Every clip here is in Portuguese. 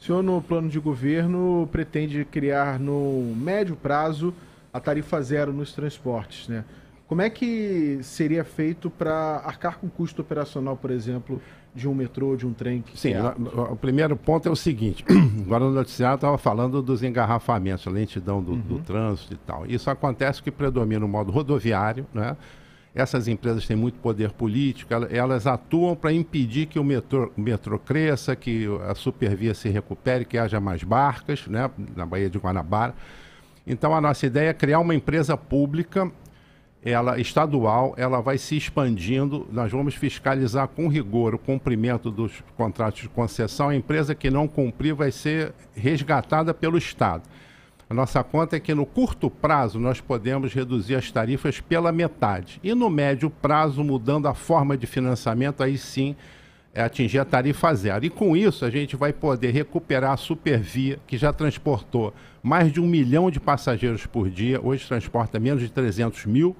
O senhor, no plano de governo, pretende criar no médio prazo a tarifa zero nos transportes, né? Como é que seria feito para arcar com o custo operacional, por exemplo, de um metrô, de um trem? Sim, o, o, primeiro ponto é o seguinte: agora no noticiário estava falando dos engarrafamentos, a lentidão do, uhum. do trânsito e tal. Isso acontece que predomina o modo rodoviário, né? essas empresas têm muito poder político, elas atuam para impedir que o metrô, o metrô cresça, que a supervia se recupere, que haja mais barcas né, na Baía de Guanabara. Então, a nossa ideia é criar uma empresa pública, ela estadual, ela vai se expandindo, nós vamos fiscalizar com rigor o cumprimento dos contratos de concessão. A empresa que não cumprir vai ser resgatada pelo Estado. A nossa conta é que no curto prazo nós podemos reduzir as tarifas pela metade. E no médio prazo, mudando a forma de financiamento, aí sim é atingir a tarifa zero. E com isso a gente vai poder recuperar a supervia, que já transportou mais de um milhão de passageiros por dia, hoje transporta menos de 300 mil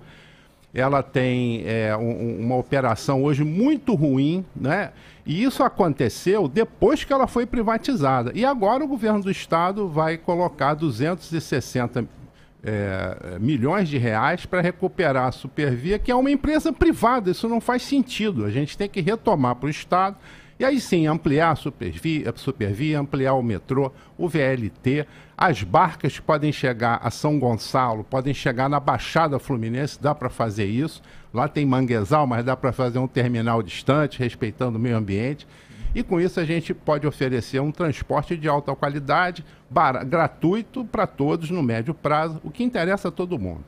ela tem é, um, uma operação hoje muito ruim, né? E isso aconteceu depois que ela foi privatizada. E agora o governo do estado vai colocar 260 é, milhões de reais para recuperar a Supervia, que é uma empresa privada. Isso não faz sentido. A gente tem que retomar para o estado e aí sim, ampliar a supervia, supervia, ampliar o metrô, o VLT, as barcas que podem chegar a São Gonçalo, podem chegar na Baixada Fluminense, dá para fazer isso. Lá tem manguezal, mas dá para fazer um terminal distante, respeitando o meio ambiente. E com isso a gente pode oferecer um transporte de alta qualidade, bar... gratuito para todos no médio prazo, o que interessa a todo mundo.